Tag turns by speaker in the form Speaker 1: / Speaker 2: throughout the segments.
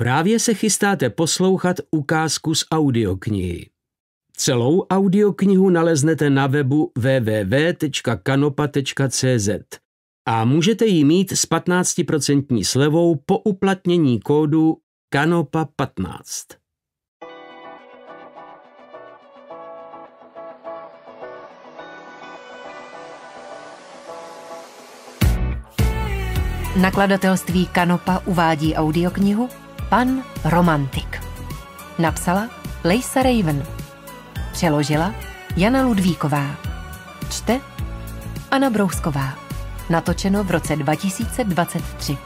Speaker 1: Právě se chystáte poslouchat ukázku z audioknihy. Celou audioknihu naleznete na webu www.kanopa.cz a můžete ji mít s 15% slevou po uplatnění kódu KANOPA15. Nakladatelství Kanopa uvádí audioknihu Pan romantik. Napsala Lejsa Raven. Přeložila Jana Ludvíková. Čte Anna Brousková. Natočeno v roce 2023.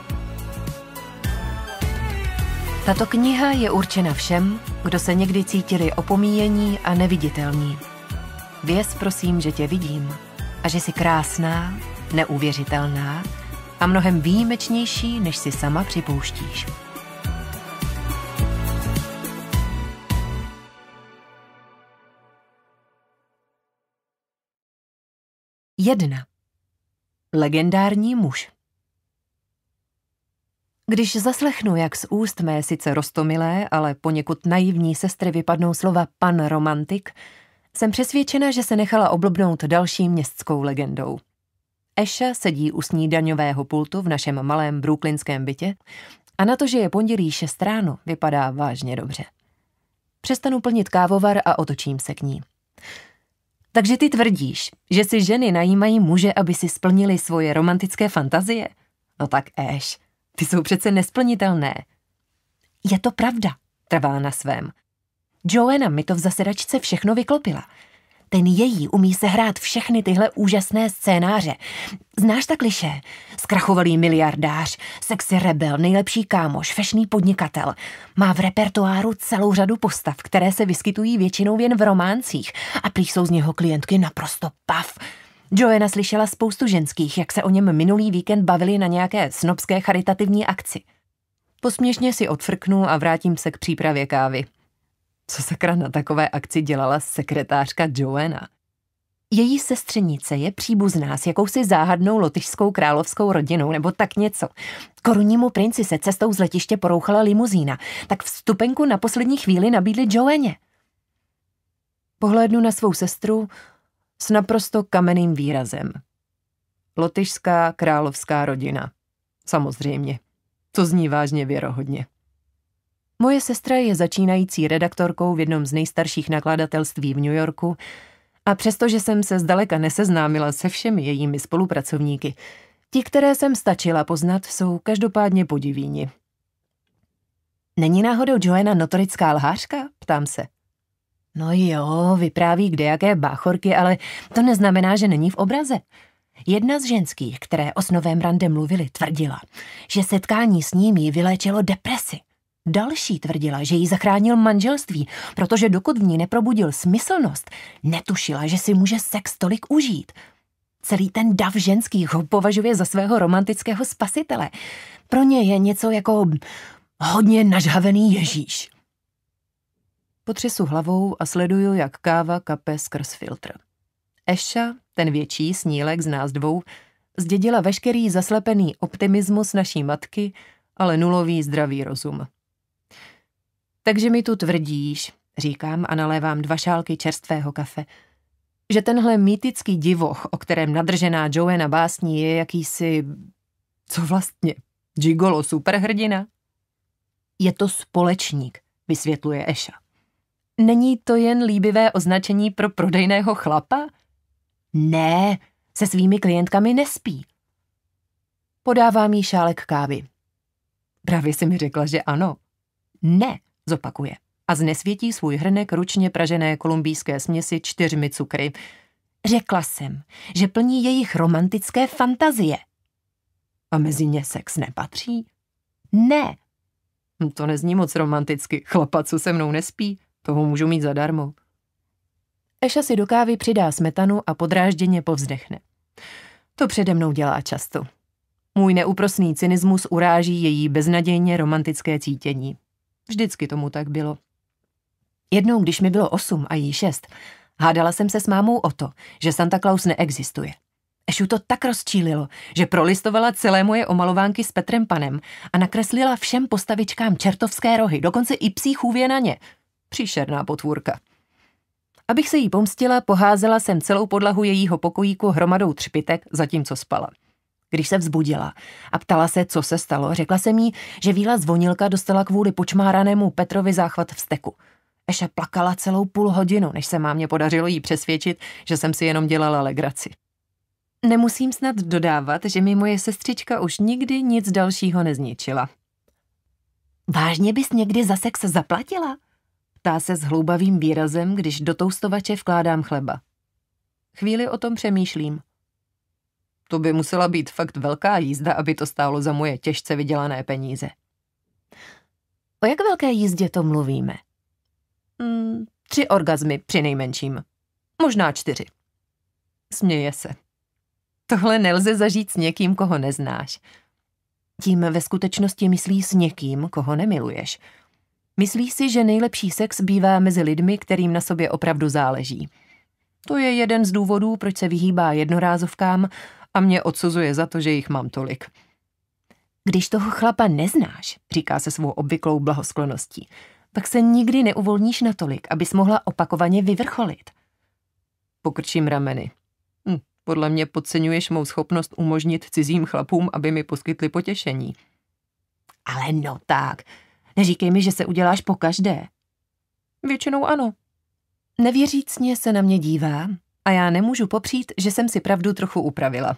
Speaker 1: Tato kniha je určena všem, kdo se někdy cítili opomíjení a neviditelní. Věz prosím, že tě vidím a že jsi krásná, neuvěřitelná a mnohem výjimečnější, než si sama připouštíš. 1. Legendární muž Když zaslechnu, jak z úst mé sice rostomilé, ale poněkud naivní sestry vypadnou slova pan romantik, jsem přesvědčena, že se nechala oblobnout další městskou legendou. Eša sedí u snídaňového pultu v našem malém brooklynském bytě a na to, že je pondělí 6 ráno, vypadá vážně dobře. Přestanu plnit kávovar a otočím se k ní. Takže ty tvrdíš, že si ženy najímají muže, aby si splnili svoje romantické fantazie? No tak Eš, ty jsou přece nesplnitelné. Je to pravda, trvala na svém. Joanna mi to v zasedačce všechno vyklopila – ten její umí se hrát všechny tyhle úžasné scénáře. Znáš ta kliše? Zkrachovalý miliardář, sexy rebel, nejlepší kámoš, fešný podnikatel. Má v repertoáru celou řadu postav, které se vyskytují většinou jen v románcích a prý jsou z něho klientky naprosto pav. Joanna slyšela spoustu ženských, jak se o něm minulý víkend bavili na nějaké snobské charitativní akci. Posměšně si odfrknu a vrátím se k přípravě kávy. Co sakra na takové akci dělala sekretářka Joanna? Její sestřenice je příbuzná s jakousi záhadnou lotyšskou královskou rodinou nebo tak něco. Korunnímu princi se cestou z letiště porouchala limuzína, tak vstupenku na poslední chvíli nabídli Joanne. Pohlédnu na svou sestru s naprosto kamenným výrazem. Lotyšská královská rodina. Samozřejmě. To zní vážně věrohodně. Moje sestra je začínající redaktorkou v jednom z nejstarších nakladatelství v New Yorku a přestože jsem se zdaleka neseznámila se všemi jejími spolupracovníky, ti, které jsem stačila poznat, jsou každopádně podivíni. Není náhodou Joanna notorická lhářka? Ptám se. No jo, vypráví kdejaké báchorky, ale to neznamená, že není v obraze. Jedna z ženských, které o snovém rande mluvili, tvrdila, že setkání s ním ji vyléčilo depresi. Další tvrdila, že jí zachránil manželství, protože dokud v ní neprobudil smyslnost, netušila, že si může sex tolik užít. Celý ten dav ženský ho považuje za svého romantického spasitele. Pro ně je něco jako hodně nažhavený Ježíš. Potřesu hlavou a sleduju, jak káva kape skrz filtr. Eša, ten větší snílek z nás dvou, zdědila veškerý zaslepený optimismus naší matky, ale nulový zdravý rozum. Takže mi tu tvrdíš, říkám a nalévám dva šálky čerstvého kafe, že tenhle mýtický divoch, o kterém nadržená Joanna básní, je jakýsi... Co vlastně? Gigolo superhrdina? Je to společník, vysvětluje Eša. Není to jen líbivé označení pro prodejného chlapa? Ne, se svými klientkami nespí. Podávám jí šálek kávy. Právě si mi řekla, že ano. Ne, zopakuje a znesvětí svůj hrnek ručně pražené kolumbijské směsi čtyřmi cukry. Řekla jsem, že plní jejich romantické fantazie. A mezi ně sex nepatří? Ne. No to nezní moc romanticky. co se mnou nespí. Toho můžu mít zadarmo. Eša si do kávy přidá smetanu a podrážděně povzdechne. To přede mnou dělá často. Můj neúprosný cynismus uráží její beznadějně romantické cítění. Vždycky tomu tak bylo. Jednou, když mi bylo osm a jí šest, hádala jsem se s mámou o to, že Santa Claus neexistuje. Ešu to tak rozčílilo, že prolistovala celé moje omalovánky s Petrem Panem a nakreslila všem postavičkám čertovské rohy, dokonce i psí chůvě na ně. Příšerná potvůrka. Abych se jí pomstila, poházela jsem celou podlahu jejího pokojíku hromadou třpitek, zatímco spala když se vzbudila a ptala se, co se stalo. Řekla jsem jí, že Víla zvonilka dostala kvůli počmáranému Petrovi záchvat vsteku. Eše plakala celou půl hodinu, než se mámě podařilo jí přesvědčit, že jsem si jenom dělala legraci. Nemusím snad dodávat, že mi moje sestřička už nikdy nic dalšího nezničila. Vážně bys někdy za sex zaplatila? Ptá se s hloubavým výrazem, když do toustovače vkládám chleba. Chvíli o tom přemýšlím. To by musela být fakt velká jízda, aby to stálo za moje těžce vydělané peníze. O jak velké jízdě to mluvíme? Mm, tři orgazmy při nejmenším. Možná čtyři. Směje se. Tohle nelze zažít s někým, koho neznáš. Tím ve skutečnosti myslí s někým, koho nemiluješ. Myslí si, že nejlepší sex bývá mezi lidmi, kterým na sobě opravdu záleží. To je jeden z důvodů, proč se vyhýbá jednorázovkám a mě odsuzuje za to, že jich mám tolik. Když toho chlapa neznáš, říká se svou obvyklou blahoskloností, tak se nikdy neuvolníš natolik, abys mohla opakovaně vyvrcholit. Pokrčím rameny. Hm, podle mě podceňuješ mou schopnost umožnit cizím chlapům, aby mi poskytli potěšení. Ale no tak, neříkej mi, že se uděláš po každé. Většinou ano. Nevěřícně se na mě dívá a já nemůžu popřít, že jsem si pravdu trochu upravila.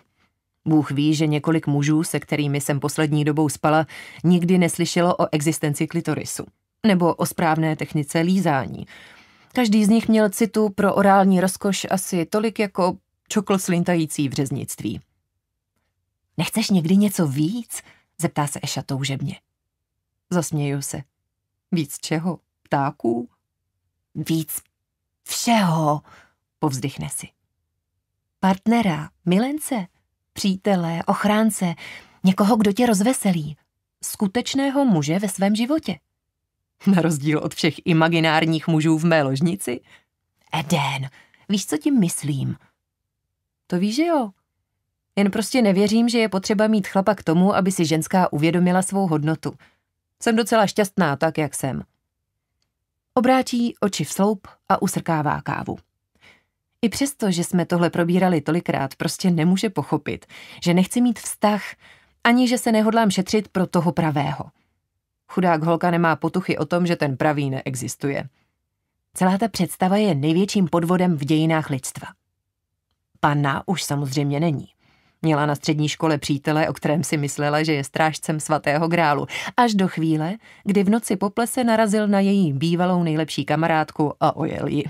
Speaker 1: Bůh ví, že několik mužů, se kterými jsem poslední dobou spala, nikdy neslyšelo o existenci klitorisu nebo o správné technice lízání. Každý z nich měl citu pro orální rozkoš asi tolik jako čokl slintající v řeznictví. Nechceš někdy něco víc? zeptá se Eša toužebně. Zasměju se. Víc čeho? Ptáků? Víc všeho, Povzdychne si. Partnera, milence, přítele, ochránce, někoho, kdo tě rozveselí. Skutečného muže ve svém životě. Na rozdíl od všech imaginárních mužů v mé ložnici. Eden, víš, co tím myslím? To víš, že jo? Jen prostě nevěřím, že je potřeba mít chlapa k tomu, aby si ženská uvědomila svou hodnotu. Jsem docela šťastná tak, jak jsem. Obráčí oči v sloup a usrkává kávu. I přesto, že jsme tohle probírali tolikrát, prostě nemůže pochopit, že nechci mít vztah, ani že se nehodlám šetřit pro toho pravého. Chudák holka nemá potuchy o tom, že ten pravý neexistuje. Celá ta představa je největším podvodem v dějinách lidstva. Panna už samozřejmě není. Měla na střední škole přítele, o kterém si myslela, že je strážcem svatého grálu, až do chvíle, kdy v noci poplese narazil na její bývalou nejlepší kamarádku a ojel ji.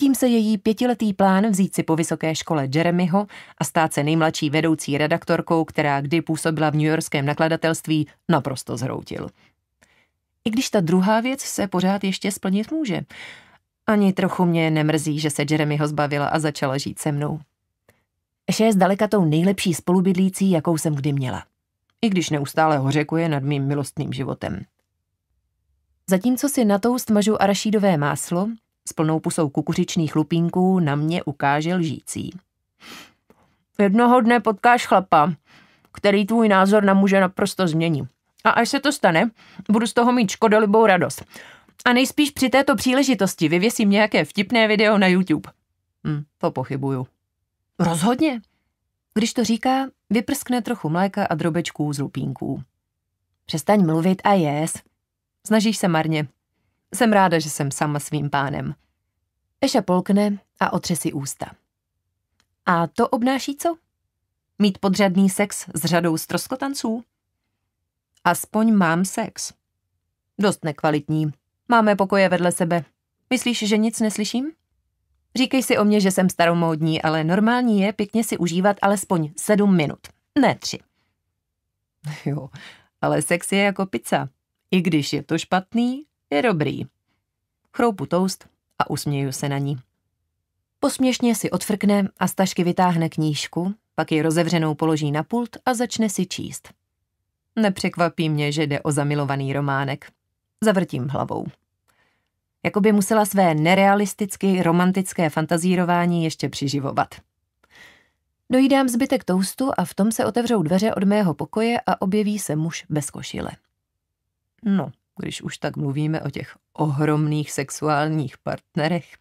Speaker 1: Tím se její pětiletý plán vzít si po vysoké škole Jeremyho a stát se nejmladší vedoucí redaktorkou, která kdy působila v newyorském nakladatelství, naprosto zhroutil. I když ta druhá věc se pořád ještě splnit může. Ani trochu mě nemrzí, že se Jeremyho zbavila a začala žít se mnou. Eše je zdaleka tou nejlepší spolubydlící, jakou jsem kdy měla. I když neustále hořekuje nad mým milostným životem. Zatímco si na toust mažu arašídové máslo, s plnou pusou kukuřičných lupínků na mě ukáže lžící. Jednoho dne potkáš chlapa, který tvůj názor na muže naprosto změní. A až se to stane, budu z toho mít škodolibou radost. A nejspíš při této příležitosti vyvěsím nějaké vtipné video na YouTube. Hm, to pochybuju. Rozhodně. Když to říká, vyprskne trochu mléka a drobečků z lupínků. Přestaň mluvit a jez. Snažíš se marně. Jsem ráda, že jsem sama svým pánem. Eša polkne a otře si ústa. A to obnáší co? Mít podřadný sex s řadou stroskotanců? Aspoň mám sex. Dost nekvalitní. Máme pokoje vedle sebe. Myslíš, že nic neslyším? Říkej si o mě, že jsem staromódní, ale normální je pěkně si užívat alespoň sedm minut. Ne tři. Jo, ale sex je jako pizza. I když je to špatný, je dobrý. Chroupu toast a usměju se na ní. Posměšně si odfrkne a z tašky vytáhne knížku, pak ji rozevřenou položí na pult a začne si číst. Nepřekvapí mě, že jde o zamilovaný románek. Zavrtím hlavou. Jakoby musela své nerealisticky romantické fantazírování ještě přiživovat. Dojídám zbytek toustu a v tom se otevřou dveře od mého pokoje a objeví se muž bez košile. No, když už tak mluvíme o těch ohromných sexuálních partnerech.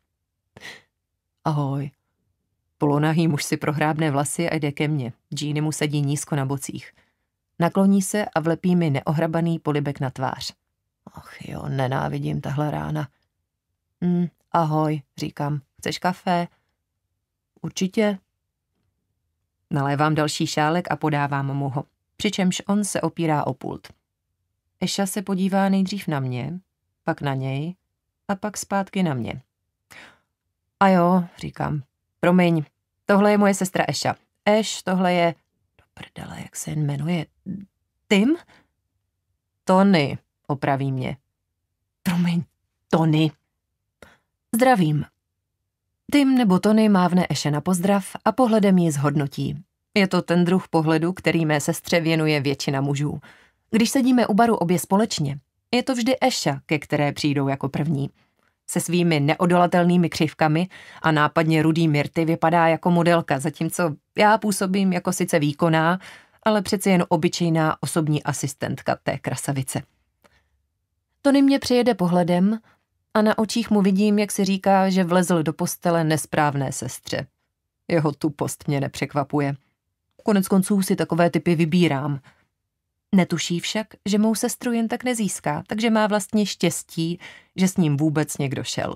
Speaker 1: Ahoj. Polonahý muž si prohrábne vlasy a jde ke mně. Džíny mu sedí nízko na bocích. Nakloní se a vlepí mi neohrabaný polibek na tvář. Ach jo, nenávidím tahle rána. Hm, ahoj, říkám. Chceš kafe? Určitě. Nalévám další šálek a podávám mu ho, přičemž on se opírá o pult. Eša se podívá nejdřív na mě, pak na něj a pak zpátky na mě. A jo, říkám, promiň, tohle je moje sestra Eša. Eš, tohle je... Do prdele, jak se jen jmenuje? Tim? Tony, opraví mě. Promiň, Tony. Zdravím. Tim nebo Tony mávne Eše na pozdrav a pohledem ji zhodnotí. Je to ten druh pohledu, který mé sestře věnuje většina mužů. Když sedíme u baru obě společně, je to vždy Eša, ke které přijdou jako první. Se svými neodolatelnými křivkami a nápadně rudý Mirty vypadá jako modelka, zatímco já působím jako sice výkonná, ale přece jen obyčejná osobní asistentka té krasavice. Tony mě přijede pohledem a na očích mu vidím, jak si říká, že vlezl do postele nesprávné sestře. Jeho tupost mě nepřekvapuje. Konec konců si takové typy vybírám – Netuší však, že mou sestru jen tak nezíská, takže má vlastně štěstí, že s ním vůbec někdo šel.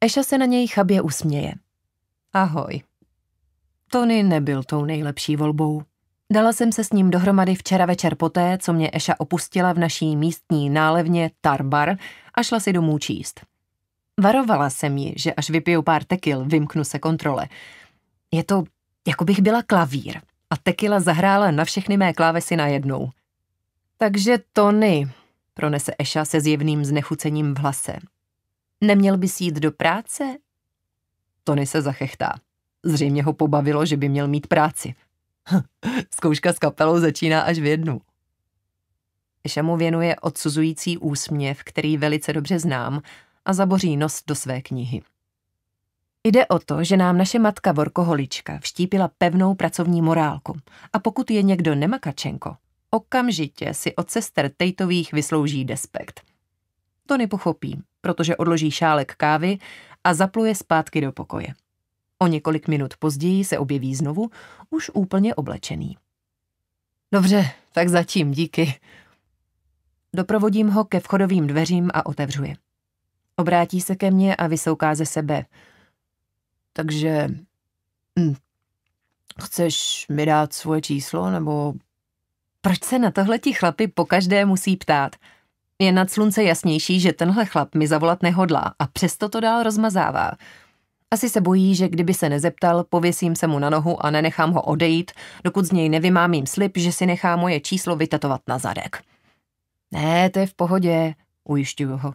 Speaker 1: Eša se na něj chabě usměje. Ahoj. Tony nebyl tou nejlepší volbou. Dala jsem se s ním dohromady včera večer poté, co mě Eša opustila v naší místní nálevně Tarbar a šla si domů číst. Varovala jsem ji, že až vypiju pár tekil, vymknu se kontrole. Je to, jako bych byla klavír a tekila zahrála na všechny mé klávesy najednou. Takže Tony, pronese Eša se zjevným znechucením v hlase. Neměl bys jít do práce? Tony se zachechtá. Zřejmě ho pobavilo, že by měl mít práci. Zkouška s kapelou začíná až v jednu. Eša mu věnuje odsuzující úsměv, který velice dobře znám, a zaboří nos do své knihy. Jde o to, že nám naše matka vorkoholička vštípila pevnou pracovní morálku a pokud je někdo nemakačenko, okamžitě si od sester Tejtových vyslouží despekt. To nepochopí, protože odloží šálek kávy a zapluje zpátky do pokoje. O několik minut později se objeví znovu, už úplně oblečený. Dobře, tak zatím díky. Doprovodím ho ke vchodovým dveřím a otevřu je. Obrátí se ke mně a vysouká ze sebe – takže hm, chceš mi dát svoje číslo, nebo... Proč se na tohle ti chlapi po každé musí ptát? Je nad slunce jasnější, že tenhle chlap mi zavolat nehodlá a přesto to dál rozmazává. Asi se bojí, že kdyby se nezeptal, pověsím se mu na nohu a nenechám ho odejít, dokud z něj nevymámím slib, že si nechá moje číslo vytatovat na zadek. Ne, to je v pohodě, ujišťuju ho.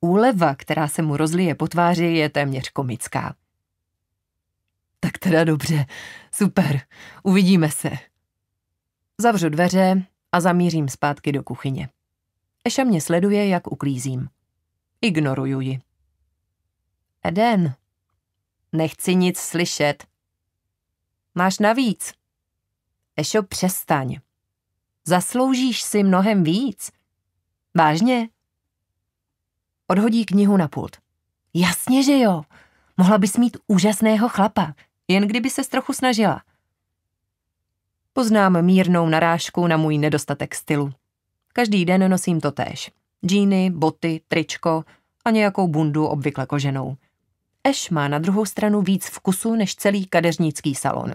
Speaker 1: Úleva, která se mu rozlije po tváři, je téměř komická. Tak teda dobře, super, uvidíme se. Zavřu dveře a zamířím zpátky do kuchyně. Eša mě sleduje, jak uklízím. Ignoruju ji. Eden, nechci nic slyšet. Máš navíc. Ešo, přestaň. Zasloužíš si mnohem víc. Vážně? Odhodí knihu na pult. Jasně, že jo. Mohla bys mít úžasného chlapa jen kdyby se trochu snažila. Poznám mírnou narážku na můj nedostatek stylu. Každý den nosím to též. Džíny, boty, tričko a nějakou bundu obvykle koženou. Eš má na druhou stranu víc vkusu než celý kadeřnický salon.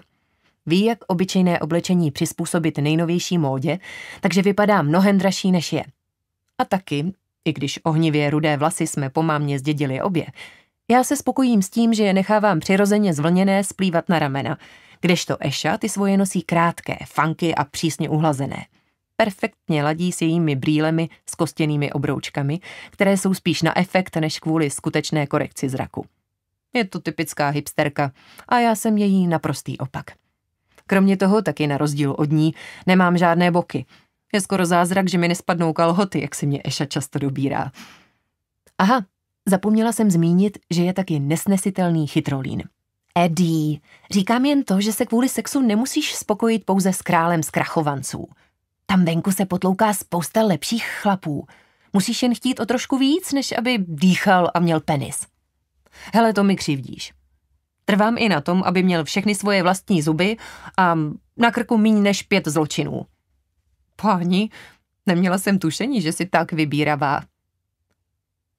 Speaker 1: Ví, jak obyčejné oblečení přizpůsobit nejnovější módě, takže vypadá mnohem dražší než je. A taky, i když ohnivě rudé vlasy jsme po mámě zdědili obě, já se spokojím s tím, že je nechávám přirozeně zvlněné splývat na ramena, kdežto Eša ty svoje nosí krátké, funky a přísně uhlazené. Perfektně ladí s jejími brýlemi s kostěnými obroučkami, které jsou spíš na efekt než kvůli skutečné korekci zraku. Je to typická hipsterka a já jsem její naprostý opak. Kromě toho taky na rozdíl od ní nemám žádné boky. Je skoro zázrak, že mi nespadnou kalhoty, jak si mě Eša často dobírá. Aha, Zapomněla jsem zmínit, že je taky nesnesitelný chytrolín. Eddie, říkám jen to, že se kvůli sexu nemusíš spokojit pouze s králem z krachovanců. Tam venku se potlouká spousta lepších chlapů. Musíš jen chtít o trošku víc, než aby dýchal a měl penis. Hele, to mi křivdíš. Trvám i na tom, aby měl všechny svoje vlastní zuby a na krku míň než pět zločinů. Páni, neměla jsem tušení, že si tak vybíravá.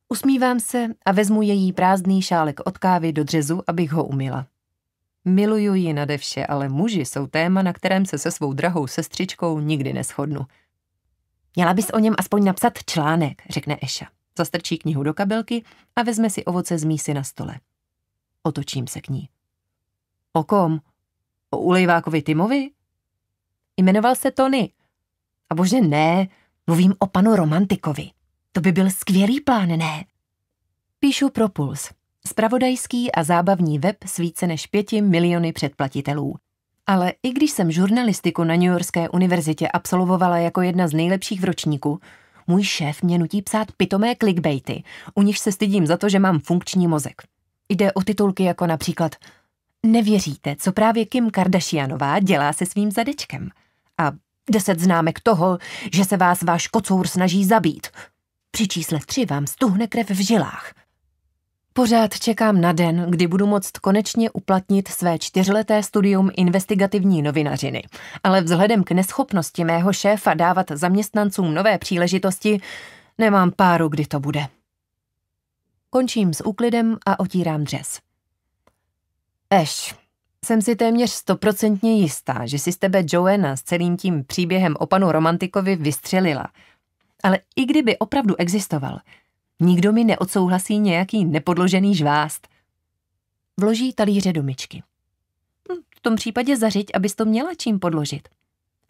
Speaker 1: Usmívám se a vezmu její prázdný šálek od kávy do dřezu, abych ho umila. Miluju ji nade vše, ale muži jsou téma, na kterém se se svou drahou sestřičkou nikdy neschodnu. Měla bys o něm aspoň napsat článek, řekne Eša. Zastrčí knihu do kabelky a vezme si ovoce z mísy na stole. Otočím se k ní. O kom? O Ulejvákovi Timovi? Jmenoval se Tony. A bože ne, mluvím o panu Romantikovi. To by byl skvělý plán, ne? Píšu pro Puls, spravodajský a zábavní web s více než pěti miliony předplatitelů. Ale i když jsem žurnalistiku na New Yorkské univerzitě absolvovala jako jedna z nejlepších v ročníku, můj šéf mě nutí psát pitomé clickbaity, u nich se stydím za to, že mám funkční mozek. Jde o titulky jako například Nevěříte, co právě Kim Kardashianová dělá se svým zadečkem. A deset známek toho, že se vás váš kocour snaží zabít. Při čísle tři vám stuhne krev v žilách. Pořád čekám na den, kdy budu moct konečně uplatnit své čtyřleté studium investigativní novinařiny, ale vzhledem k neschopnosti mého šéfa dávat zaměstnancům nové příležitosti, nemám páru, kdy to bude. Končím s úklidem a otírám dřes. Eš, jsem si téměř stoprocentně jistá, že si z tebe Joanna s celým tím příběhem o panu romantikovi vystřelila – ale i kdyby opravdu existoval, nikdo mi neodsouhlasí nějaký nepodložený žvást. Vloží talíře do myčky. Hm, v tom případě zařiď, abys to měla čím podložit.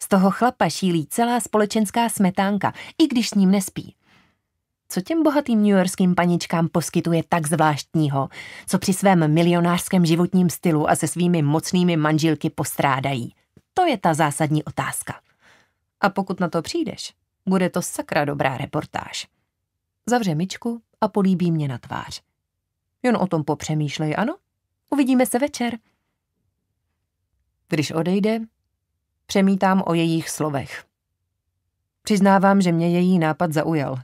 Speaker 1: Z toho chlapa šílí celá společenská smetánka, i když s ním nespí. Co těm bohatým newyorským paničkám poskytuje tak zvláštního, co při svém milionářském životním stylu a se svými mocnými manžilky postrádají? To je ta zásadní otázka. A pokud na to přijdeš, bude to sakra dobrá reportáž. Zavře myčku a políbí mě na tvář. Jen o tom popřemýšlej, ano? Uvidíme se večer. Když odejde, přemítám o jejich slovech. Přiznávám, že mě její nápad zaujal.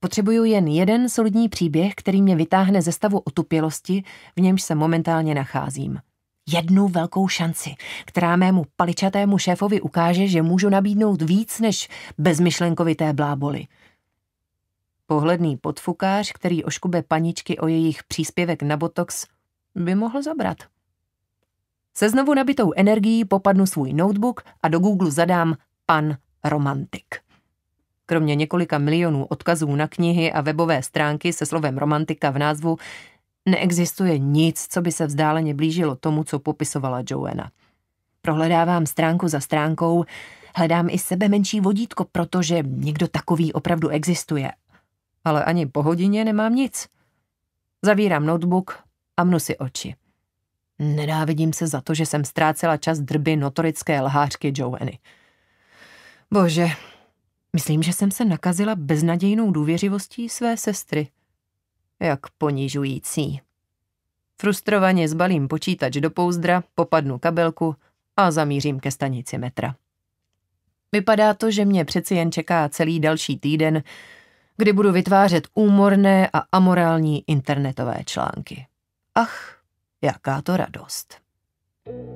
Speaker 1: Potřebuju jen jeden solidní příběh, který mě vytáhne ze stavu otupělosti, v němž se momentálně nacházím jednu velkou šanci, která mému paličatému šéfovi ukáže, že můžu nabídnout víc než bezmyšlenkovité bláboli. Pohledný podfukář, který oškube paničky o jejich příspěvek na botox, by mohl zabrat. Se znovu nabitou energií popadnu svůj notebook a do Google zadám pan romantik. Kromě několika milionů odkazů na knihy a webové stránky se slovem romantika v názvu Neexistuje nic, co by se vzdáleně blížilo tomu, co popisovala Joanna. Prohledávám stránku za stránkou, hledám i sebe menší vodítko, protože někdo takový opravdu existuje. Ale ani po hodině nemám nic. Zavírám notebook a mnu si oči. Nenávidím se za to, že jsem ztrácela čas drby notorické lhářky Joanny. Bože, myslím, že jsem se nakazila beznadějnou důvěřivostí své sestry. Jak ponižující. Frustrovaně zbalím počítač do pouzdra, popadnu kabelku a zamířím ke stanici metra. Vypadá to, že mě přeci jen čeká celý další týden, kdy budu vytvářet úmorné a amorální internetové články. Ach, jaká to radost.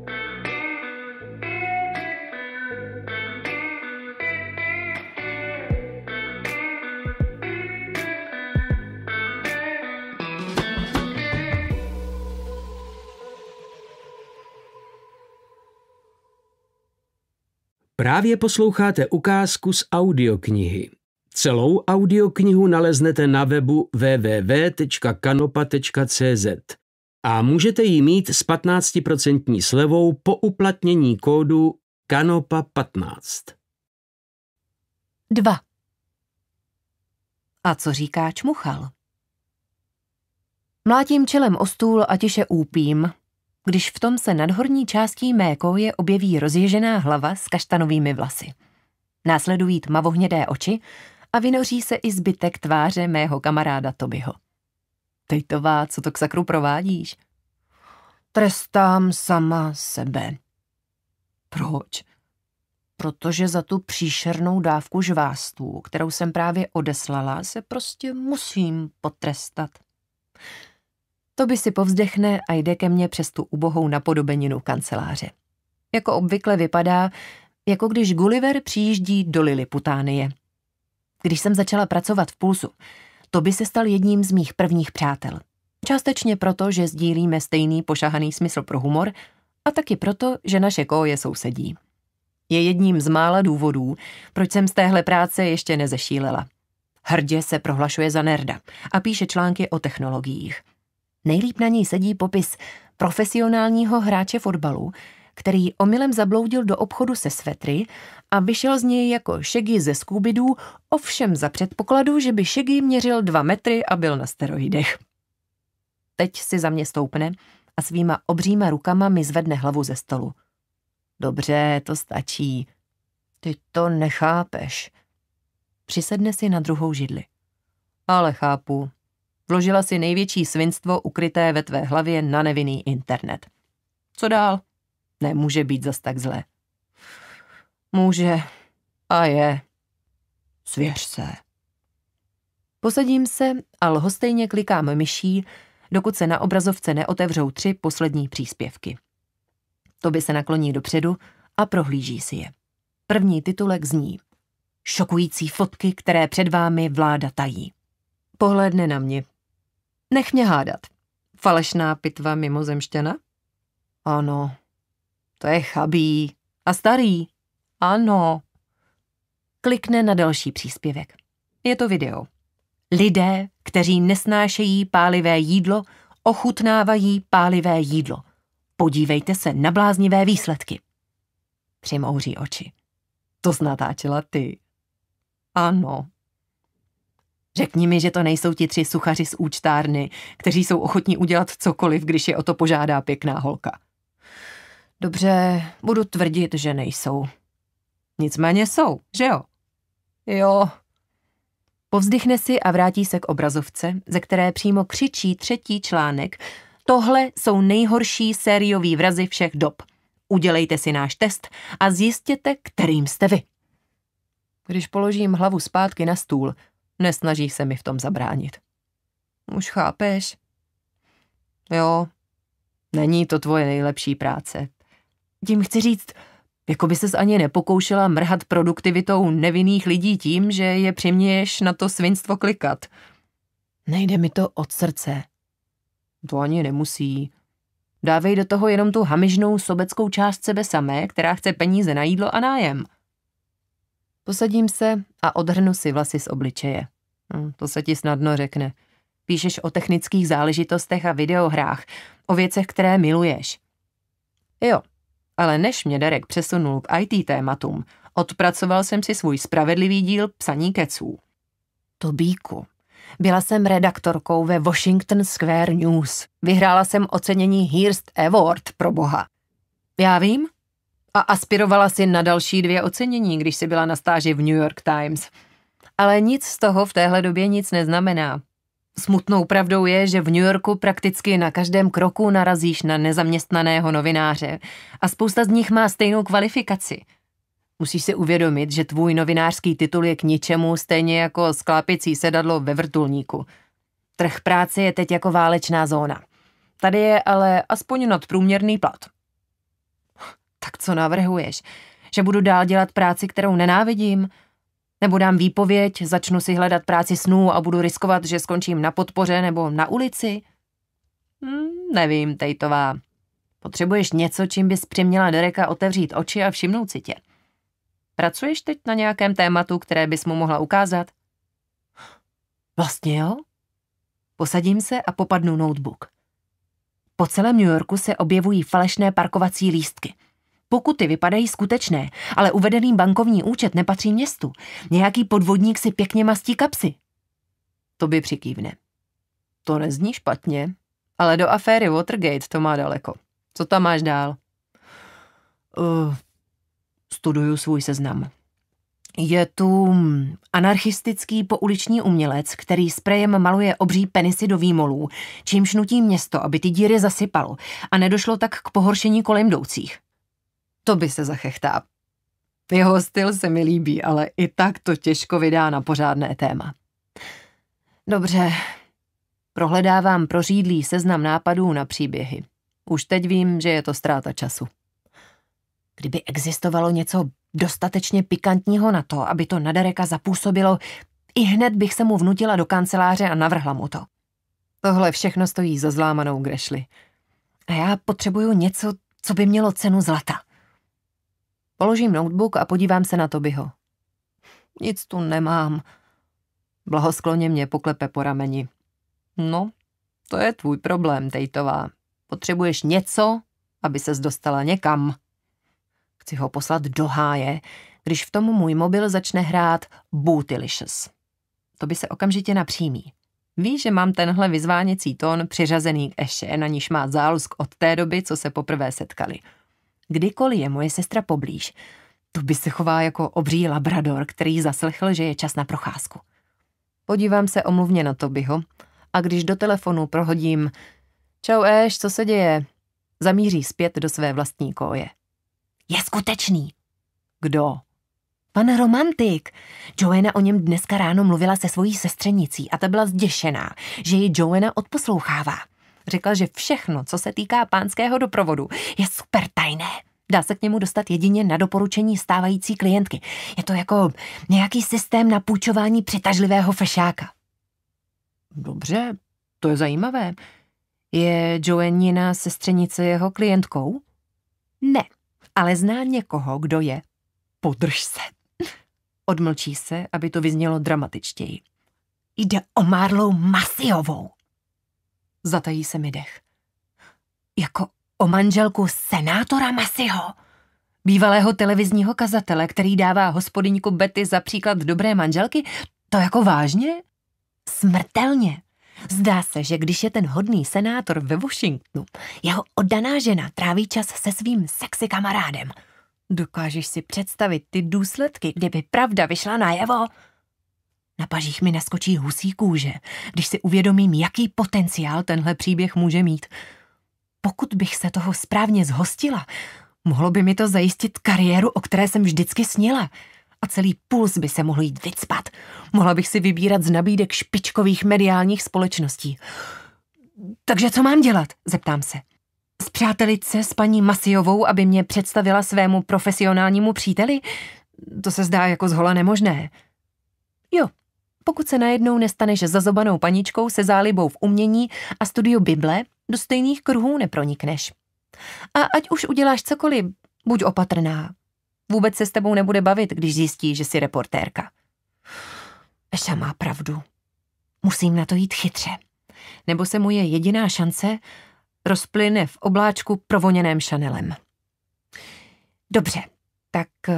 Speaker 1: thank you Právě posloucháte ukázku z audioknihy. Celou audioknihu naleznete na webu www.kanopa.cz a můžete ji mít s 15% slevou po uplatnění kódu KANOPA15. 2. A co říká Čmuchal? Mlátím čelem o stůl a tiše úpím, když v tom se nad horní částí mé kouje objeví rozježená hlava s kaštanovými vlasy. Následují tmavohnědé oči a vynoří se i zbytek tváře mého kamaráda Tobyho. Tejtová, co to k sakru provádíš? Trestám sama sebe. Proč? Protože za tu příšernou dávku žvástů, kterou jsem právě odeslala, se prostě musím potrestat. To by si povzdechne a jde ke mně přes tu ubohou napodobeninu kanceláře. Jako obvykle vypadá, jako když Gulliver přijíždí do Liliputánie. Když jsem začala pracovat v Pulsu, to by se stal jedním z mých prvních přátel. Částečně proto, že sdílíme stejný pošahaný smysl pro humor a taky proto, že naše koje sousedí. Je jedním z mála důvodů, proč jsem z téhle práce ještě nezešílela. Hrdě se prohlašuje za nerda a píše články o technologiích – Nejlíp na něj sedí popis profesionálního hráče fotbalu, který omylem zabloudil do obchodu se svetry a vyšel z něj jako Shaggy ze Scooby-Doo, ovšem za předpokladu, že by Shaggy měřil dva metry a byl na steroidech. Teď si za mě stoupne a svýma obříma rukama mi zvedne hlavu ze stolu. Dobře, to stačí. Ty to nechápeš. Přisedne si na druhou židli. Ale chápu, Vložila si největší svinstvo ukryté ve tvé hlavě na nevinný internet. Co dál? Nemůže být zas tak zlé. Může. A je. Svěř se. Posadím se a lhostejně klikám myší, dokud se na obrazovce neotevřou tři poslední příspěvky. To by se nakloní dopředu a prohlíží si je. První titulek zní Šokující fotky, které před vámi vláda tají. Pohledne na mě, Nech mě hádat. Falešná pitva mimozemštěna? Ano. To je chabý. A starý? Ano. Klikne na další příspěvek. Je to video. Lidé, kteří nesnášejí pálivé jídlo, ochutnávají pálivé jídlo. Podívejte se na bláznivé výsledky. Přimouří oči. To znatáčela ty. Ano, Řekni mi, že to nejsou ti tři suchaři z účtárny, kteří jsou ochotní udělat cokoliv, když je o to požádá pěkná holka. Dobře, budu tvrdit, že nejsou. Nicméně jsou, že jo? Jo. Povzdychne si a vrátí se k obrazovce, ze které přímo křičí třetí článek. Tohle jsou nejhorší sériový vrazy všech dob. Udělejte si náš test a zjistěte, kterým jste vy. Když položím hlavu zpátky na stůl, Nesnaží se mi v tom zabránit. Už chápeš? Jo, není to tvoje nejlepší práce. Tím chci říct, jako by ses ani nepokoušela mrhat produktivitou nevinných lidí tím, že je přiměješ na to svinstvo klikat. Nejde mi to od srdce. To ani nemusí. Dávej do toho jenom tu hamižnou sobeckou část sebe samé, která chce peníze na jídlo a nájem. Posadím se a odhrnu si vlasy z obličeje. Hm, to se ti snadno řekne. Píšeš o technických záležitostech a videohrách, o věcech, které miluješ. Jo, ale než mě Derek přesunul k IT tématům, odpracoval jsem si svůj spravedlivý díl psaní keců. To bíku. Byla jsem redaktorkou ve Washington Square News. Vyhrála jsem ocenění Hearst Award pro boha. Já vím, a aspirovala si na další dvě ocenění, když si byla na stáži v New York Times. Ale nic z toho v téhle době nic neznamená. Smutnou pravdou je, že v New Yorku prakticky na každém kroku narazíš na nezaměstnaného novináře a spousta z nich má stejnou kvalifikaci. Musíš si uvědomit, že tvůj novinářský titul je k ničemu stejně jako sklápicí sedadlo ve vrtulníku. Trh práce je teď jako válečná zóna. Tady je ale aspoň nadprůměrný plat. Tak co navrhuješ? Že budu dál dělat práci, kterou nenávidím? Nebo dám výpověď, začnu si hledat práci snů a budu riskovat, že skončím na podpoře nebo na ulici? Hmm, nevím, Tejtová. Potřebuješ něco, čím bys přiměla Dereka otevřít oči a všimnout si tě. Pracuješ teď na nějakém tématu, které bys mu mohla ukázat? Vlastně jo. Posadím se a popadnu notebook. Po celém New Yorku se objevují falešné parkovací lístky. Pokuty vypadají skutečné, ale uvedený bankovní účet nepatří městu. Nějaký podvodník si pěkně mastí kapsy. To by přikývne. To nezní špatně, ale do aféry Watergate to má daleko. Co tam máš dál? Uh, studuju svůj seznam. Je tu hm, anarchistický pouliční umělec, který sprejem maluje obří penisy do výmolů, čímž nutí město, aby ty díry zasypalo a nedošlo tak k pohoršení kolem jdoucích. To by se zachechtá. Jeho styl se mi líbí, ale i tak to těžko vydá na pořádné téma. Dobře, prohledávám prořídlý seznam nápadů na příběhy. Už teď vím, že je to ztráta času. Kdyby existovalo něco dostatečně pikantního na to, aby to na Dareka zapůsobilo, i hned bych se mu vnutila do kanceláře a navrhla mu to. Tohle všechno stojí za zlámanou grešli. A já potřebuju něco, co by mělo cenu zlata. Položím notebook a podívám se na Tobyho. Nic tu nemám. Blahoskloně mě poklepe po rameni. No, to je tvůj problém, Tejtová. Potřebuješ něco, aby ses dostala někam. Chci ho poslat do háje, když v tom můj mobil začne hrát Bootylicious. To by se okamžitě napřímí. Ví, že mám tenhle vyzváněcí tón přiřazený k Eše, na níž má zálusk od té doby, co se poprvé setkali – Kdykoliv je moje sestra poblíž, to by se chová jako obří labrador, který zaslechl, že je čas na procházku. Podívám se omluvně na Tobyho a když do telefonu prohodím Čau Eš, co se děje? Zamíří zpět do své vlastní koje. Je skutečný. Kdo? Pan romantik. Joanna o něm dneska ráno mluvila se svojí sestřenicí a ta byla zděšená, že ji Joanna odposlouchává. Řekla, že všechno, co se týká pánského doprovodu, je super tajné. Dá se k němu dostat jedině na doporučení stávající klientky. Je to jako nějaký systém na půjčování přitažlivého fešáka. Dobře, to je zajímavé. Je Joannina sestřenice jeho klientkou? Ne, ale zná někoho, kdo je. Podrž se. Odmlčí se, aby to vyznělo dramatičtěji. Jde o Marlou Masiovou. Zatají se mi dech. Jako o manželku senátora Masiho? Bývalého televizního kazatele, který dává hospodyníku Betty za příklad dobré manželky? To jako vážně? Smrtelně. Zdá se, že když je ten hodný senátor ve Washingtonu, jeho oddaná žena tráví čas se svým sexy kamarádem. Dokážeš si představit ty důsledky, kdyby pravda vyšla najevo? pažích mi naskočí husí kůže, když si uvědomím, jaký potenciál tenhle příběh může mít. Pokud bych se toho správně zhostila, mohlo by mi to zajistit kariéru, o které jsem vždycky snila. A celý puls by se mohl jít vycpat. Mohla bych si vybírat z nabídek špičkových mediálních společností. Takže co mám dělat? Zeptám se. Zpřátelit se s paní Masijovou, aby mě představila svému profesionálnímu příteli? To se zdá jako zhola nemožné. Jo, pokud se najednou nestaneš zazobanou paničkou se zálibou v umění a studiu Bible, do stejných kruhů nepronikneš. A ať už uděláš cokoliv, buď opatrná. Vůbec se s tebou nebude bavit, když zjistí, že jsi reportérka. Eša má pravdu. Musím na to jít chytře. Nebo se mu je jediná šance rozplyne v obláčku provoněném šanelem. Dobře, tak eh,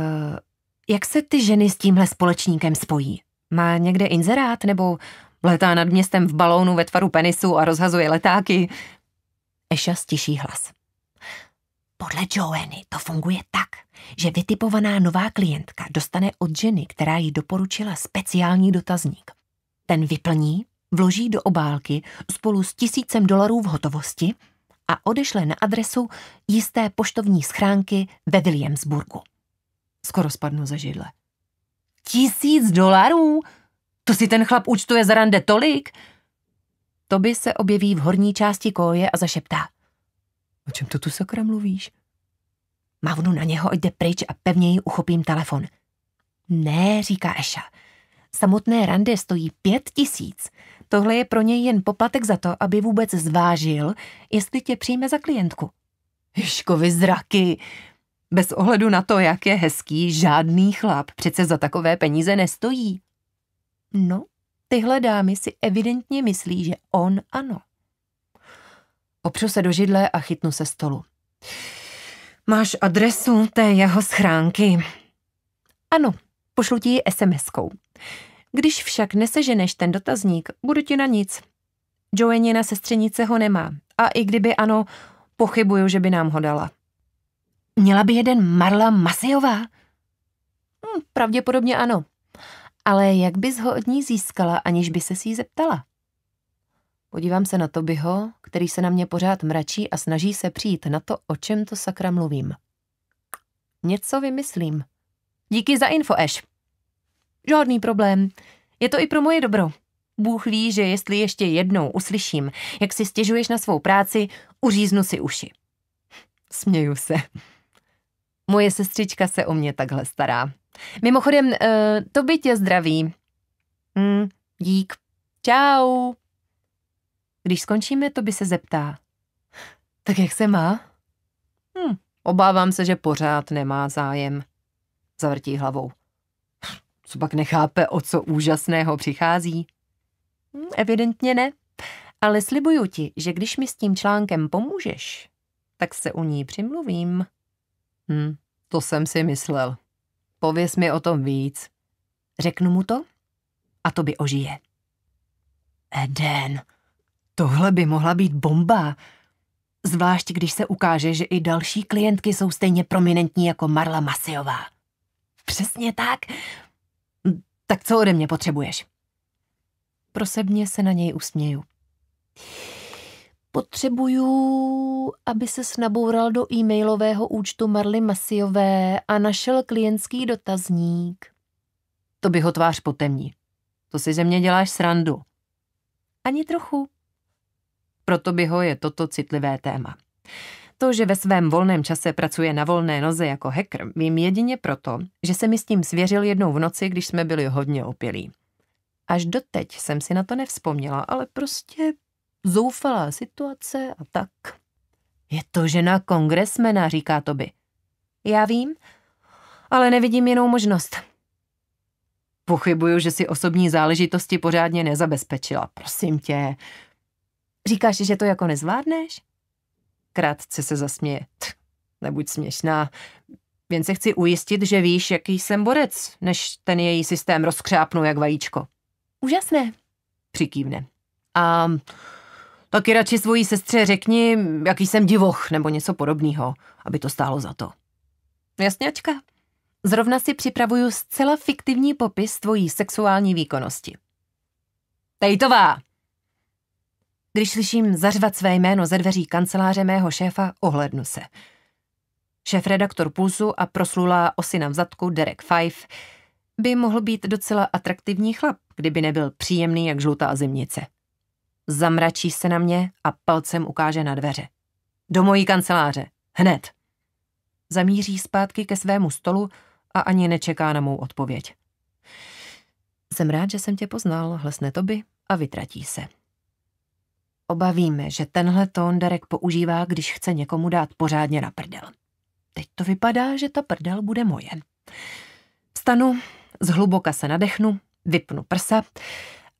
Speaker 1: jak se ty ženy s tímhle společníkem spojí? Má někde inzerát nebo letá nad městem v balónu ve tvaru penisu a rozhazuje letáky? Eša stiší hlas. Podle Joanny to funguje tak, že vytipovaná nová klientka dostane od ženy, která jí doporučila speciální dotazník. Ten vyplní, vloží do obálky spolu s tisícem dolarů v hotovosti a odešle na adresu jisté poštovní schránky ve Williamsburgu. Skoro spadnu ze židle. Tisíc dolarů? To si ten chlap účtuje za rande tolik? Toby se objeví v horní části koje a zašeptá. O čem to tu sakra mluvíš? Mávnu na něho, jde pryč a pevněji uchopím telefon. Ne, říká Eša. Samotné rande stojí pět tisíc. Tohle je pro něj jen poplatek za to, aby vůbec zvážil, jestli tě přijme za klientku. Ješkovi zraky, bez ohledu na to, jak je hezký, žádný chlap přece za takové peníze nestojí. No, tyhle dámy si evidentně myslí, že on ano. Opřu se do židle a chytnu se stolu. Máš adresu té jeho schránky? Ano, pošlu ti ji SMS-kou. Když však neseženeš ten dotazník, budu ti na nic. Joenina sestřenice ho nemá a i kdyby ano, pochybuju, že by nám ho dala. Měla by jeden Marla Masejová? Hm, pravděpodobně ano. Ale jak bys ho od ní získala, aniž by se jí zeptala? Podívám se na Tobyho, který se na mě pořád mračí a snaží se přijít na to, o čem to sakra mluvím. Něco vymyslím. Díky za info, Ash. Žádný problém. Je to i pro moje dobro. Bůh ví, že jestli ještě jednou uslyším, jak si stěžuješ na svou práci, uříznu si uši. Směju se. Moje sestřička se o mě takhle stará. Mimochodem, eh, to by tě zdraví. Hm, dík. Čau. Když skončíme, to by se zeptá. Tak jak se má? Hm, obávám se, že pořád nemá zájem. Zavrtí hlavou. Co pak nechápe, o co úžasného přichází? Hm, evidentně ne. Ale slibuju ti, že když mi s tím článkem pomůžeš, tak se u ní přimluvím. Hm, to jsem si myslel. Pověz mi o tom víc. Řeknu mu to a to by ožije. Eden, tohle by mohla být bomba. Zvlášť, když se ukáže, že i další klientky jsou stejně prominentní jako Marla Masiová. Přesně tak. Tak co ode mě potřebuješ? Prosebně se na něj usměju. Potřebuju, aby se snaboural do e-mailového účtu Marly Masiové a našel klientský dotazník. To by ho tvář potemní. To si ze mě děláš srandu. Ani trochu. Proto by ho je toto citlivé téma. To, že ve svém volném čase pracuje na volné noze jako hacker, vím jedině proto, že se mi s tím svěřil jednou v noci, když jsme byli hodně opilí. Až doteď jsem si na to nevzpomněla, ale prostě zoufalá situace a tak. Je to žena kongresmena, říká Toby. Já vím, ale nevidím jinou možnost. Pochybuju, že si osobní záležitosti pořádně nezabezpečila, prosím tě. Říkáš, že to jako nezvládneš? Krátce se zasměje. nebuď směšná. Jen se chci ujistit, že víš, jaký jsem borec, než ten její systém rozkřápnu jak vajíčko. Úžasné, přikývne. A Taky radši svojí sestře řekni, jaký jsem divoch nebo něco podobného, aby to stálo za to. Jasňačka. Zrovna si připravuju zcela fiktivní popis tvojí sexuální výkonnosti. Tejtová! Když slyším zařvat své jméno ze dveří kanceláře mého šéfa, ohlednu se. Šéf-redaktor Pulsu a proslulá osina v zadku Derek Five by mohl být docela atraktivní chlap, kdyby nebyl příjemný jak žlutá zimnice zamračí se na mě a palcem ukáže na dveře. Do mojí kanceláře. Hned. Zamíří zpátky ke svému stolu a ani nečeká na mou odpověď. Jsem rád, že jsem tě poznal, hlesne toby a vytratí se. Obavíme, že tenhle tón Derek používá, když chce někomu dát pořádně na prdel. Teď to vypadá, že ta prdel bude moje. Vstanu, zhluboka se nadechnu, vypnu prsa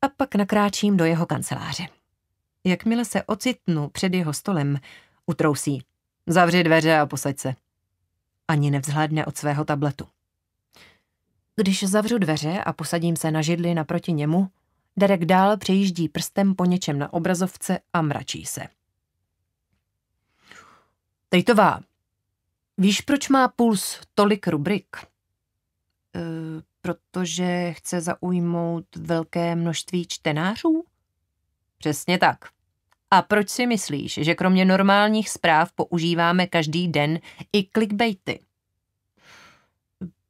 Speaker 1: a pak nakráčím do jeho kanceláře. Jakmile se ocitnu před jeho stolem, utrousí. Zavři dveře a posaď se. Ani nevzhledne od svého tabletu. Když zavřu dveře a posadím se na židli naproti němu, Derek dál přejíždí prstem po něčem na obrazovce a mračí se. Tejtová, víš, proč má puls tolik rubrik? E, protože chce zaujmout velké množství čtenářů? Přesně tak. A proč si myslíš, že kromě normálních zpráv používáme každý den i clickbaity?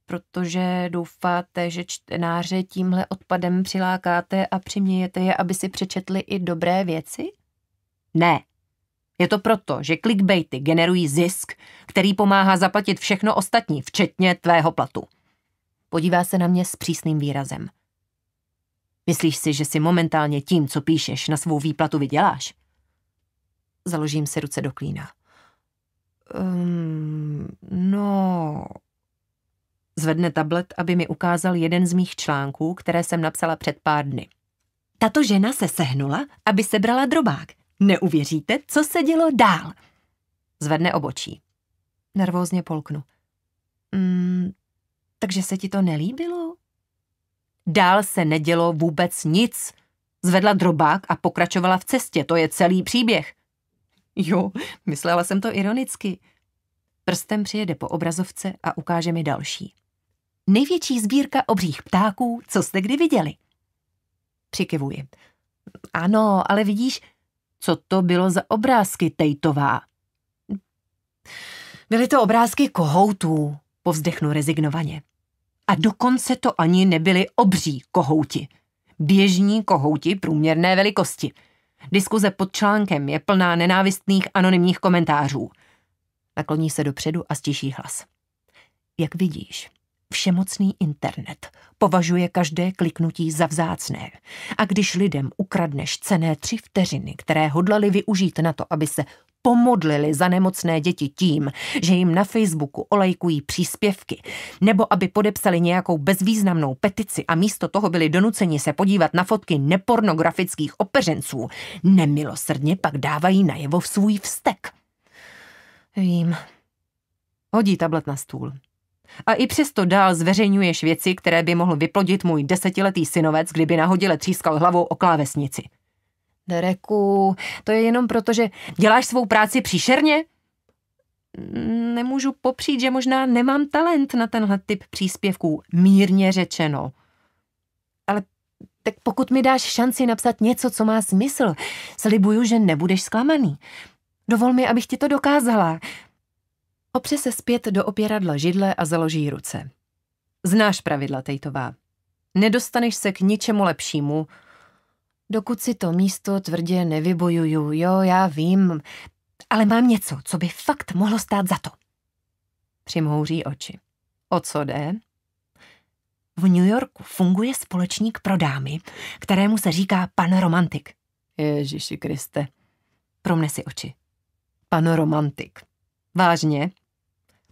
Speaker 1: Protože doufáte, že čtenáře tímhle odpadem přilákáte a přimějete je, aby si přečetli i dobré věci? Ne. Je to proto, že clickbaity generují zisk, který pomáhá zaplatit všechno ostatní, včetně tvého platu. Podívá se na mě s přísným výrazem. Myslíš si, že si momentálně tím, co píšeš, na svou výplatu vyděláš? Založím si ruce do klína. Um, no... Zvedne tablet, aby mi ukázal jeden z mých článků, které jsem napsala před pár dny. Tato žena se sehnula, aby sebrala drobák. Neuvěříte, co se dělo dál. Zvedne obočí. Nervózně polknu. Mm, takže se ti to nelíbilo? Dál se nedělo vůbec nic. Zvedla drobák a pokračovala v cestě, to je celý příběh. Jo, myslela jsem to ironicky. Prstem přijede po obrazovce a ukáže mi další. Největší sbírka obřích ptáků, co jste kdy viděli? Přikivuji. Ano, ale vidíš, co to bylo za obrázky, Tejtová? Byly to obrázky kohoutů. Povzdechnu rezignovaně. A dokonce to ani nebyly obří kohouti. Běžní kohouti průměrné velikosti. Diskuze pod článkem je plná nenávistných anonymních komentářů. Nakloní se dopředu a stiší hlas. Jak vidíš, všemocný internet považuje každé kliknutí za vzácné. A když lidem ukradneš cené tři vteřiny, které hodlali využít na to, aby se pomodlili za nemocné děti tím, že jim na Facebooku olejkují příspěvky, nebo aby podepsali nějakou bezvýznamnou petici a místo toho byli donuceni se podívat na fotky nepornografických opeřenců, nemilosrdně pak dávají najevo v svůj vztek. Vím. Hodí tablet na stůl. A i přesto dál zveřejňuješ věci, které by mohl vyplodit můj desetiletý synovec, kdyby nahodile třískal hlavou o klávesnici. Dereku, to je jenom proto, že děláš svou práci příšerně? Nemůžu popřít, že možná nemám talent na tenhle typ příspěvků, mírně řečeno. Ale tak pokud mi dáš šanci napsat něco, co má smysl, slibuju, že nebudeš zklamaný. Dovol mi, abych ti to dokázala. Opře se zpět do opěradla židle a založí ruce. Znáš pravidla, Tejtová. Nedostaneš se k ničemu lepšímu, dokud si to místo tvrdě nevybojuju. Jo, já vím, ale mám něco, co by fakt mohlo stát za to. Přimhouří oči. O co jde? V New Yorku funguje společník pro dámy, kterému se říká pan romantik. Ježiši Kriste. Promne si oči. Pan romantik. Vážně?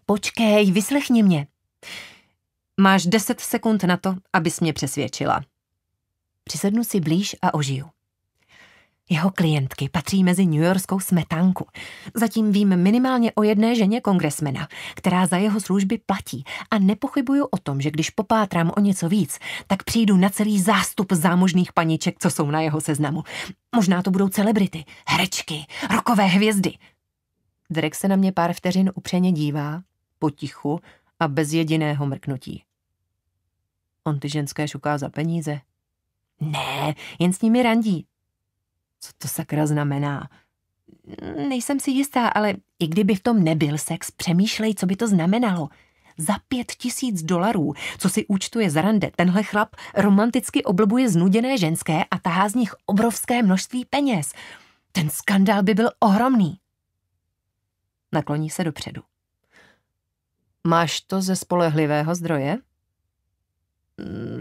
Speaker 1: Počkej, vyslechni mě. Máš deset sekund na to, abys mě přesvědčila. Přisednu si blíž a ožiju. Jeho klientky patří mezi Yorkskou smetánku. Zatím vím minimálně o jedné ženě kongresmena, která za jeho služby platí a nepochybuju o tom, že když popátrám o něco víc, tak přijdu na celý zástup zámožných paniček, co jsou na jeho seznamu. Možná to budou celebrity, herečky, rokové hvězdy. Derek se na mě pár vteřin upřeně dívá, potichu a bez jediného mrknutí. On ty ženské šuká za peníze, ne, jen s nimi randí. Co to sakra znamená? Nejsem si jistá, ale i kdyby v tom nebyl sex, přemýšlej, co by to znamenalo. Za pět tisíc dolarů, co si účtuje za rande, tenhle chlap romanticky oblbuje znuděné ženské a tahá z nich obrovské množství peněz. Ten skandál by byl ohromný. Nakloní se dopředu. Máš to ze spolehlivého zdroje?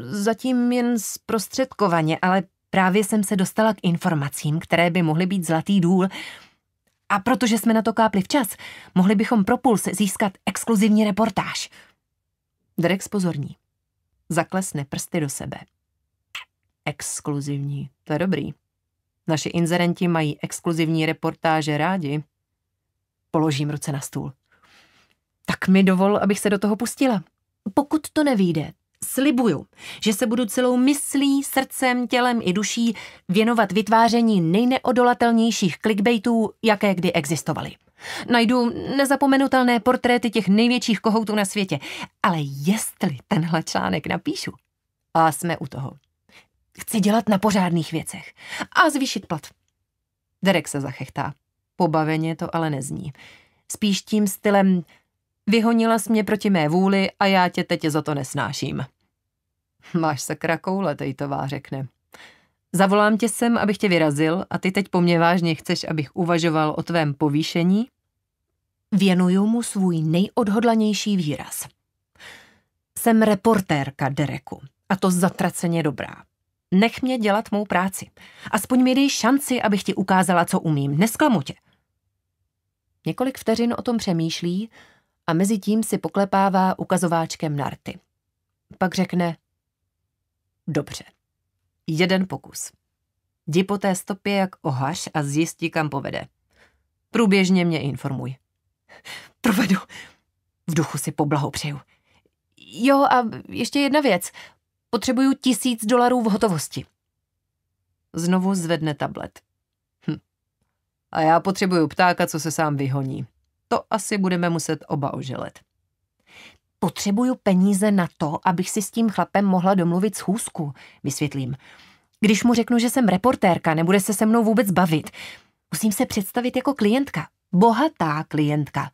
Speaker 1: Zatím jen zprostředkovaně, ale právě jsem se dostala k informacím, které by mohly být zlatý důl. A protože jsme na to kápli včas, mohli bychom pro Puls získat exkluzivní reportáž. Derek pozorní. Zaklesne prsty do sebe. Exkluzivní, to je dobrý. Naši inzerenti mají exkluzivní reportáže rádi. Položím ruce na stůl. Tak mi dovol, abych se do toho pustila. Pokud to nevíde, slibuju, že se budu celou myslí, srdcem, tělem i duší věnovat vytváření nejneodolatelnějších clickbaitů, jaké kdy existovaly. Najdu nezapomenutelné portréty těch největších kohoutů na světě. Ale jestli tenhle článek napíšu, a jsme u toho. Chci dělat na pořádných věcech a zvýšit plat. Derek se zachechtá. Pobaveně to ale nezní. Spíš tím stylem Vyhonila jsi mě proti mé vůli a já tě teď za to nesnáším. Máš se krakoule, tejtová řekne. Zavolám tě sem, abych tě vyrazil a ty teď po mně vážně chceš, abych uvažoval o tvém povýšení? Věnuju mu svůj nejodhodlanější výraz. Jsem reportérka, Dereku, a to zatraceně dobrá. Nech mě dělat mou práci. Aspoň mi dej šanci, abych ti ukázala, co umím. Nesklamu tě. Několik vteřin o tom přemýšlí, a mezi tím si poklepává ukazováčkem narty. Pak řekne, dobře, jeden pokus. Jdi po té stopě jak ohař a zjistí, kam povede. Průběžně mě informuj. Provedu. V duchu si poblahopřeju. Jo a ještě jedna věc. Potřebuju tisíc dolarů v hotovosti. Znovu zvedne tablet. Hm. A já potřebuju ptáka, co se sám vyhoní. To asi budeme muset oba oželet. Potřebuju peníze na to, abych si s tím chlapem mohla domluvit schůzku, vysvětlím. Když mu řeknu, že jsem reportérka, nebude se se mnou vůbec bavit. Musím se představit jako klientka. Bohatá klientka.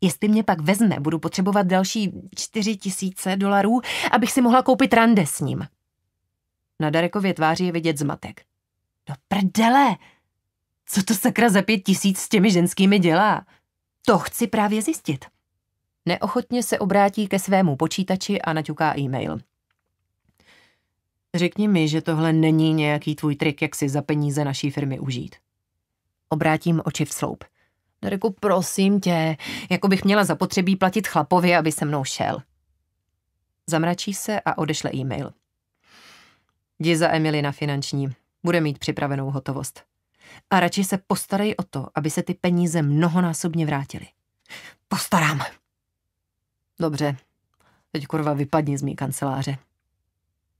Speaker 1: Jestli mě pak vezme, budu potřebovat další čtyři tisíce dolarů, abych si mohla koupit rande s ním. Na Darekově tváři je vidět zmatek. Do prdele! Co to sakra za pět tisíc s těmi ženskými dělá? To chci právě zjistit. Neochotně se obrátí ke svému počítači a naťuká e-mail. Řekni mi, že tohle není nějaký tvůj trik, jak si za peníze naší firmy užít. Obrátím oči v sloup. Dareku, prosím tě, jako bych měla zapotřebí platit chlapovi, aby se mnou šel. Zamračí se a odešle e-mail. Jdi za Emily na finanční. Bude mít připravenou hotovost a radši se postarej o to, aby se ty peníze mnohonásobně vrátily. Postarám. Dobře, teď kurva vypadni z mý kanceláře.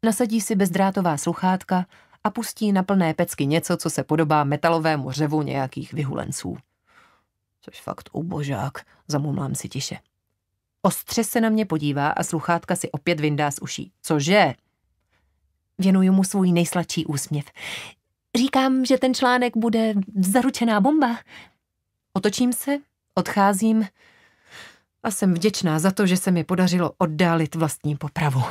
Speaker 1: Nasadí si bezdrátová sluchátka a pustí na plné pecky něco, co se podobá metalovému řevu nějakých vyhulenců. Což fakt ubožák, zamumlám si tiše. Ostře se na mě podívá a sluchátka si opět vyndá z uší. Cože? Věnuju mu svůj nejsladší úsměv. Říkám, že ten článek bude zaručená bomba. Otočím se, odcházím a jsem vděčná za to, že se mi podařilo oddálit vlastní popravu.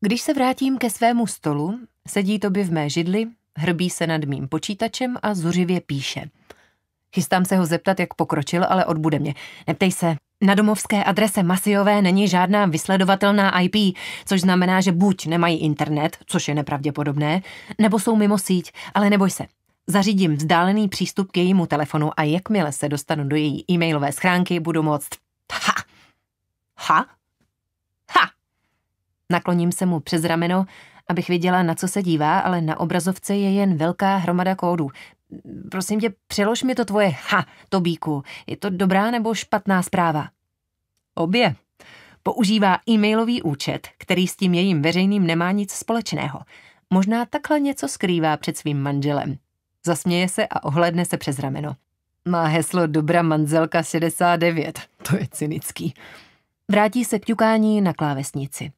Speaker 1: Když se vrátím ke svému stolu, sedí Toby v mé židli, hrbí se nad mým počítačem a zuřivě píše. Chystám se ho zeptat, jak pokročil, ale odbude mě. Neptej se, na domovské adrese Masijové není žádná vysledovatelná IP, což znamená, že buď nemají internet, což je nepravděpodobné, nebo jsou mimo síť, ale neboj se. Zařídím vzdálený přístup k jejímu telefonu a jakmile se dostanu do její e-mailové schránky, budu moct... Ha! Ha? Ha! Nakloním se mu přes rameno, abych viděla, na co se dívá, ale na obrazovce je jen velká hromada kódů. Prosím tě, přelož mi to tvoje ha, Tobíku. Je to dobrá nebo špatná zpráva? Obě. Používá e-mailový účet, který s tím jejím veřejným nemá nic společného. Možná takhle něco skrývá před svým manželem. Zasměje se a ohledne se přes rameno. Má heslo Dobra manzelka 69. To je cynický. Vrátí se k ťukání na klávesnici.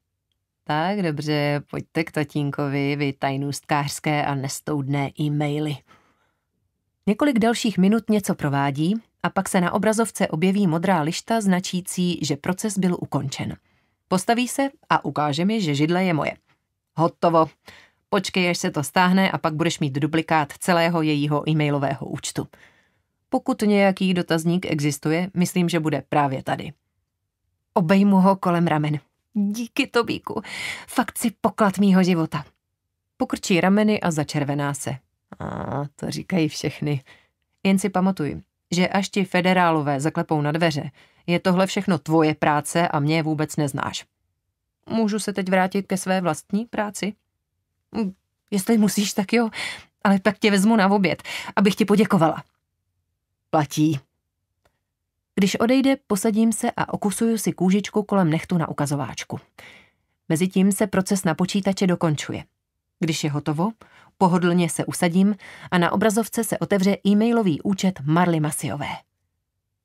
Speaker 1: Tak dobře, pojďte k tatínkovi, vy tajnůstkářské a nestoudné e-maily. Několik dalších minut něco provádí a pak se na obrazovce objeví modrá lišta značící, že proces byl ukončen. Postaví se a ukáže mi, že židle je moje. Hotovo. Počkej, až se to stáhne a pak budeš mít duplikát celého jejího e-mailového účtu. Pokud nějaký dotazník existuje, myslím, že bude právě tady. Obejmu ho kolem ramen. Díky Tobíku, fakt si poklad mýho života. Pokrčí rameny a začervená se. A to říkají všechny. Jen si pamatuj, že až ti federálové zaklepou na dveře, je tohle všechno tvoje práce a mě vůbec neznáš. Můžu se teď vrátit ke své vlastní práci? Hm, jestli musíš, tak jo, ale tak tě vezmu na oběd, abych ti poděkovala. Platí. Když odejde, posadím se a okusuju si kůžičku kolem nechtu na ukazováčku. Mezitím se proces na počítače dokončuje. Když je hotovo, pohodlně se usadím a na obrazovce se otevře e-mailový účet Marly Masiové.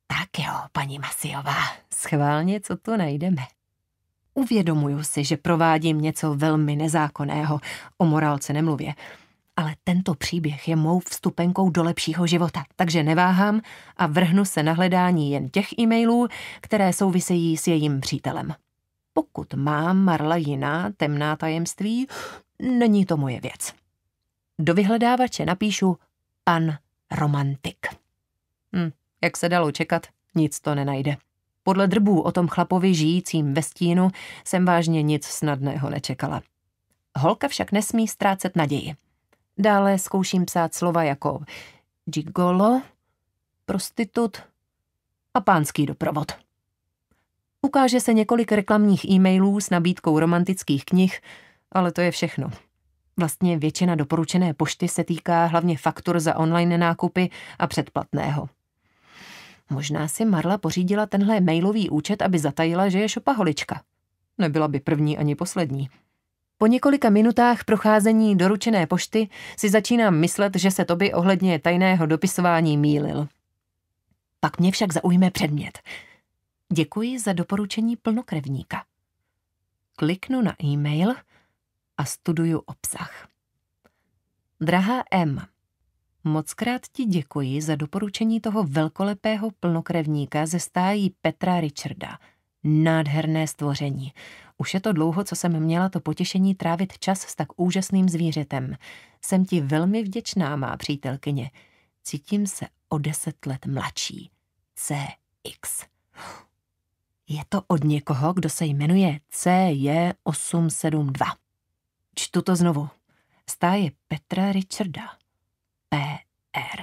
Speaker 1: Tak jo, paní Masiová, schválně, co tu najdeme. Uvědomuju si, že provádím něco velmi nezákonného, o morálce nemluvě, ale tento příběh je mou vstupenkou do lepšího života, takže neváhám a vrhnu se na hledání jen těch e-mailů, které souvisejí s jejím přítelem. Pokud má Marla jiná temná tajemství, není to moje věc. Do vyhledávače napíšu pan romantik. Hm, jak se dalo čekat, nic to nenajde. Podle drbů o tom chlapovi žijícím ve stínu jsem vážně nic snadného nečekala. Holka však nesmí ztrácet naději. Dále zkouším psát slova jako gigolo, prostitut a pánský doprovod. Ukáže se několik reklamních e-mailů s nabídkou romantických knih, ale to je všechno. Vlastně většina doporučené pošty se týká hlavně faktur za online nákupy a předplatného. Možná si Marla pořídila tenhle mailový účet, aby zatajila, že je šopaholička. Nebyla by první ani poslední. Po několika minutách procházení doručené pošty si začínám myslet, že se Toby ohledně tajného dopisování mýlil. Pak mě však zaujme předmět. Děkuji za doporučení plnokrevníka. Kliknu na e-mail – a studuju obsah. Drahá M, moc krát ti děkuji za doporučení toho velkolepého plnokrevníka ze stájí Petra Richarda. Nádherné stvoření. Už je to dlouho, co jsem měla to potěšení trávit čas s tak úžasným zvířetem. Jsem ti velmi vděčná, má přítelkyně. Cítím se o deset let mladší. CX. Je to od někoho, kdo se jmenuje CJ872. Čtu to znovu. Stáje Petra Richarda. PR.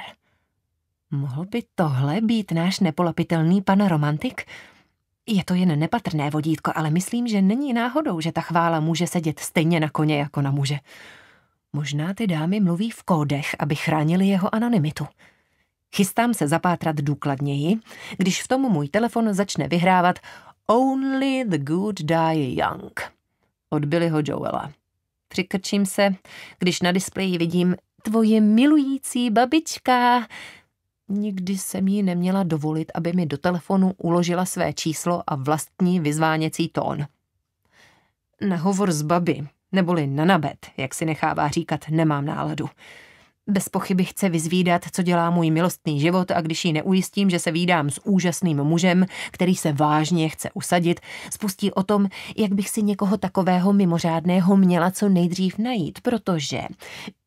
Speaker 1: Mohl by tohle být náš nepolapitelný pan romantik? Je to jen nepatrné vodítko, ale myslím, že není náhodou, že ta chvála může sedět stejně na koně jako na muže. Možná ty dámy mluví v kódech, aby chránili jeho anonymitu. Chystám se zapátrat důkladněji, když v tom můj telefon začne vyhrávat Only the good die young Odbili ho Joela. Přikrčím se, když na displeji vidím tvoje milující babička. Nikdy jsem jí neměla dovolit, aby mi do telefonu uložila své číslo a vlastní vyzváněcí tón. Na hovor s babi, neboli na nabet, jak si nechává říkat, nemám náladu. Bez pochyby chce vyzvídat, co dělá můj milostný život a když ji neujistím, že se výdám s úžasným mužem, který se vážně chce usadit, spustí o tom, jak bych si někoho takového mimořádného měla co nejdřív najít, protože,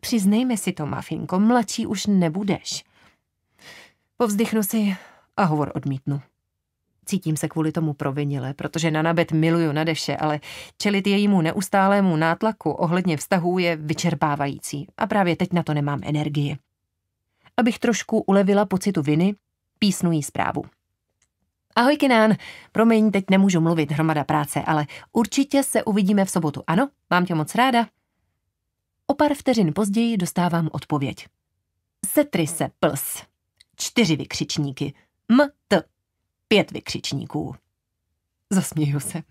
Speaker 1: přiznejme si to, Mafinko, mladší už nebudeš. Povzdychnu si a hovor odmítnu cítím se kvůli tomu provinile, protože Nanabet miluju nade vše, ale čelit jejímu neustálému nátlaku ohledně vztahů je vyčerpávající a právě teď na to nemám energie. Abych trošku ulevila pocitu viny, písnu jí zprávu. Ahoj Kinán, promiň, teď nemůžu mluvit, hromada práce, ale určitě se uvidíme v sobotu, ano? Mám tě moc ráda. O pár vteřin později dostávám odpověď. Setry se plz. Čtyři vykřičníky. M, t, Pět vykřičníků. Zasměju se.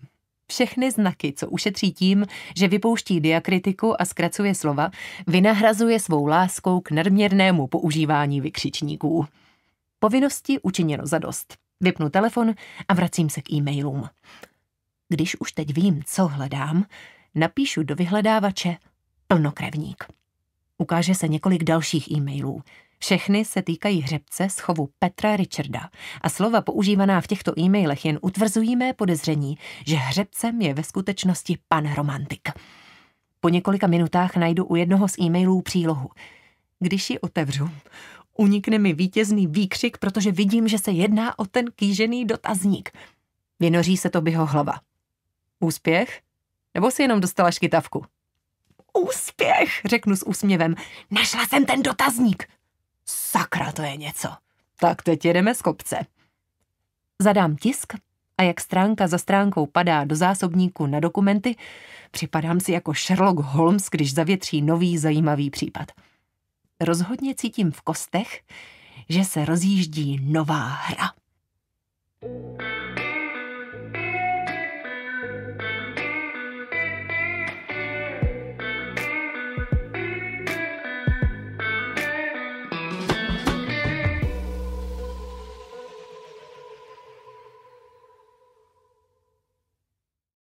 Speaker 1: Všechny znaky, co ušetří tím, že vypouští diakritiku a zkracuje slova, vynahrazuje svou láskou k nadměrnému používání vykřičníků. Povinnosti učiněno za dost. Vypnu telefon a vracím se k e-mailům. Když už teď vím, co hledám, napíšu do vyhledávače plnokrevník. Ukáže se několik dalších e-mailů. Všechny se týkají hřebce z chovu Petra Richarda a slova používaná v těchto e-mailech jen utvrzují mé podezření, že hřebcem je ve skutečnosti pan romantik. Po několika minutách najdu u jednoho z e-mailů přílohu. Když ji otevřu, unikne mi vítězný výkřik, protože vidím, že se jedná o ten kýžený dotazník. Vynoří se to byho hlava. Úspěch? Nebo si jenom dostala škytavku? Úspěch, řeknu s úsměvem. Našla jsem ten dotazník. Sakra, to je něco. Tak teď jedeme z kopce. Zadám tisk a jak stránka za stránkou padá do zásobníku na dokumenty, připadám si jako Sherlock Holmes, když zavětří nový zajímavý případ. Rozhodně cítím v kostech, že se rozjíždí nová hra. thank you